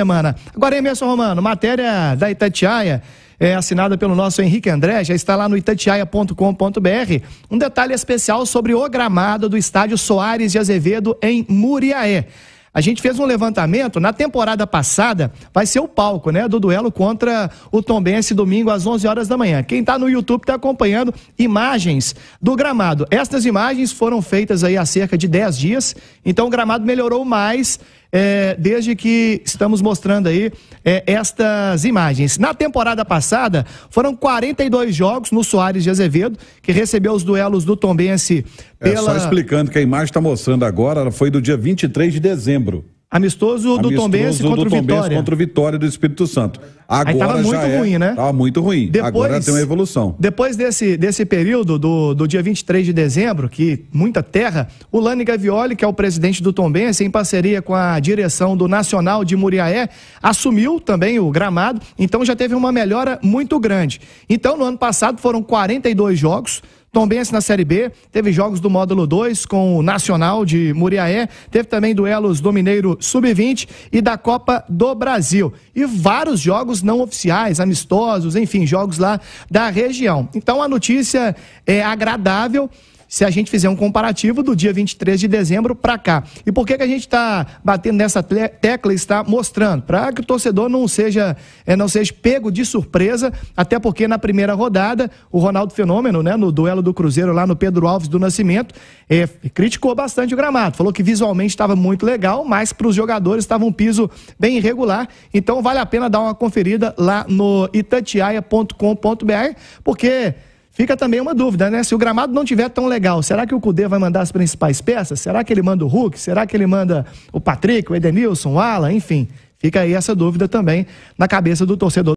semana. Agora, Emerson Romano, matéria da Itatiaia, é, assinada pelo nosso Henrique André, já está lá no itatiaia.com.br. Um detalhe especial sobre o gramado do estádio Soares de Azevedo em Muriaé. A gente fez um levantamento na temporada passada, vai ser o palco, né, do duelo contra o Tombense domingo às 11 horas da manhã. Quem está no YouTube está acompanhando imagens do gramado. Estas imagens foram feitas aí há cerca de 10 dias, então o gramado melhorou mais é, desde que estamos mostrando aí é, estas imagens. Na temporada passada, foram 42 jogos no Soares de Azevedo, que recebeu os duelos do Tombense pela... É, só explicando que a imagem está mostrando agora, ela foi do dia 23 de dezembro. Amistoso do Tombense contra o Vitória. contra o Vitória do Espírito Santo. Agora Aí tava muito é, ruim, né? Tava tá muito ruim. Depois, Agora tem uma evolução. Depois desse, desse período, do, do dia 23 de dezembro, que muita terra, o Lani Gavioli, que é o presidente do Tombense, em parceria com a direção do Nacional de Muriaé, assumiu também o gramado, então já teve uma melhora muito grande. Então, no ano passado foram 42 jogos, Tombense na Série B, teve jogos do módulo 2 com o Nacional de Muriaé, teve também duelos do Mineiro Sub-20 e da Copa do Brasil. E vários jogos não oficiais, amistosos, enfim, jogos lá da região. Então a notícia é agradável se a gente fizer um comparativo do dia 23 de dezembro para cá. E por que, que a gente está batendo nessa tecla e está mostrando? Para que o torcedor não seja, é, não seja pego de surpresa, até porque na primeira rodada, o Ronaldo Fenômeno, né, no duelo do Cruzeiro lá no Pedro Alves do Nascimento, é, criticou bastante o gramado, falou que visualmente estava muito legal, mas para os jogadores estava um piso bem irregular. Então vale a pena dar uma conferida lá no itatiaia.com.br, porque Fica também uma dúvida, né? Se o gramado não tiver tão legal, será que o Cudê vai mandar as principais peças? Será que ele manda o Hulk? Será que ele manda o Patrick, o Edenilson, o Alan? Enfim, fica aí essa dúvida também na cabeça do torcedor.